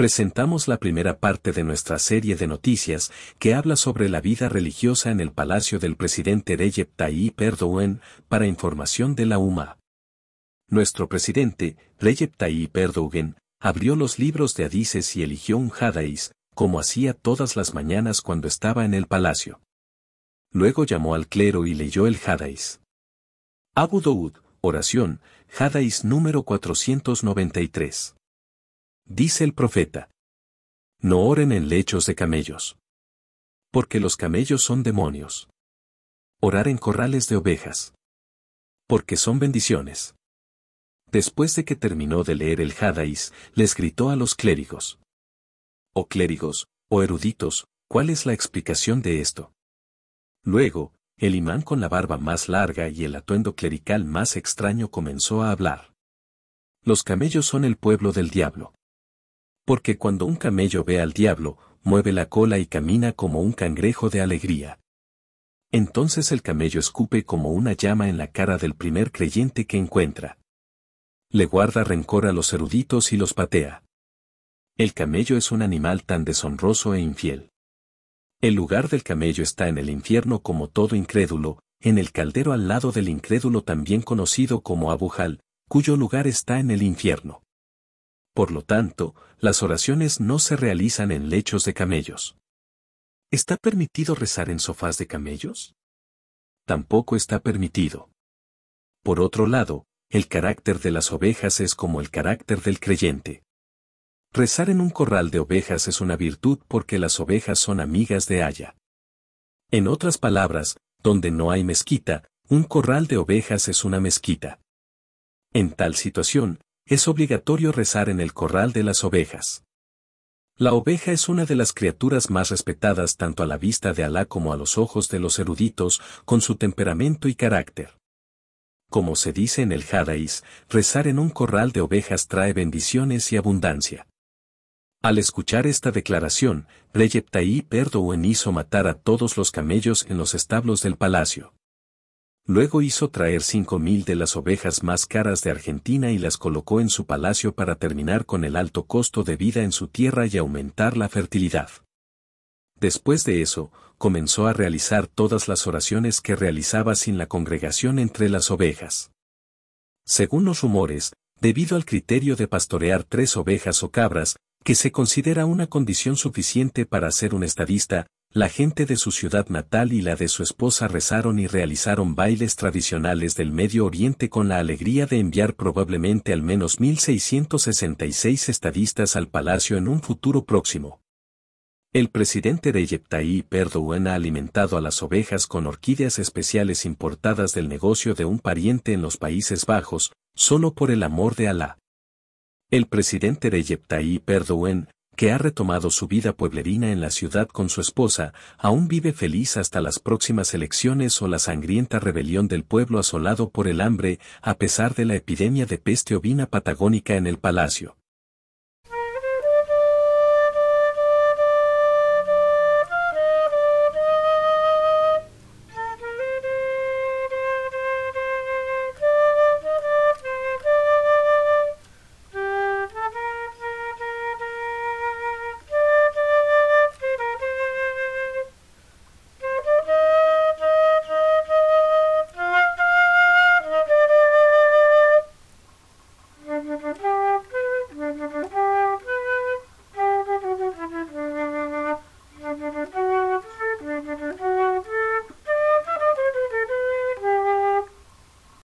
presentamos la primera parte de nuestra serie de noticias que habla sobre la vida religiosa en el palacio del presidente Recep Tayyip Erdogan para información de la UMA. Nuestro presidente, Recep Tayyip abrió los libros de Adises y eligió un Hadais, como hacía todas las mañanas cuando estaba en el palacio. Luego llamó al clero y leyó el Hadais. Abu Daud, oración, Hadais número 493 dice el profeta. No oren en lechos de camellos. Porque los camellos son demonios. Orar en corrales de ovejas. Porque son bendiciones. Después de que terminó de leer el Hadais, les gritó a los clérigos. O oh clérigos, o oh eruditos, ¿cuál es la explicación de esto? Luego, el imán con la barba más larga y el atuendo clerical más extraño comenzó a hablar. Los camellos son el pueblo del diablo porque cuando un camello ve al diablo, mueve la cola y camina como un cangrejo de alegría. Entonces el camello escupe como una llama en la cara del primer creyente que encuentra. Le guarda rencor a los eruditos y los patea. El camello es un animal tan deshonroso e infiel. El lugar del camello está en el infierno como todo incrédulo, en el caldero al lado del incrédulo también conocido como Abujal, cuyo lugar está en el infierno. Por lo tanto, las oraciones no se realizan en lechos de camellos. ¿Está permitido rezar en sofás de camellos? Tampoco está permitido. Por otro lado, el carácter de las ovejas es como el carácter del creyente. Rezar en un corral de ovejas es una virtud porque las ovejas son amigas de Haya. En otras palabras, donde no hay mezquita, un corral de ovejas es una mezquita. En tal situación, es obligatorio rezar en el corral de las ovejas. La oveja es una de las criaturas más respetadas tanto a la vista de Alá como a los ojos de los eruditos, con su temperamento y carácter. Como se dice en el Jadaís, rezar en un corral de ovejas trae bendiciones y abundancia. Al escuchar esta declaración, Recep Tayyip en hizo matar a todos los camellos en los establos del palacio. Luego hizo traer cinco mil de las ovejas más caras de Argentina y las colocó en su palacio para terminar con el alto costo de vida en su tierra y aumentar la fertilidad. Después de eso, comenzó a realizar todas las oraciones que realizaba sin la congregación entre las ovejas. Según los rumores, debido al criterio de pastorear tres ovejas o cabras, que se considera una condición suficiente para ser un estadista, la gente de su ciudad natal y la de su esposa rezaron y realizaron bailes tradicionales del Medio Oriente con la alegría de enviar probablemente al menos 1.666 estadistas al palacio en un futuro próximo. El presidente de Tayyip Erdogan ha alimentado a las ovejas con orquídeas especiales importadas del negocio de un pariente en los Países Bajos, solo por el amor de Alá. El presidente de Tayyip Erdogan, que ha retomado su vida pueblerina en la ciudad con su esposa, aún vive feliz hasta las próximas elecciones o la sangrienta rebelión del pueblo asolado por el hambre, a pesar de la epidemia de peste ovina patagónica en el palacio.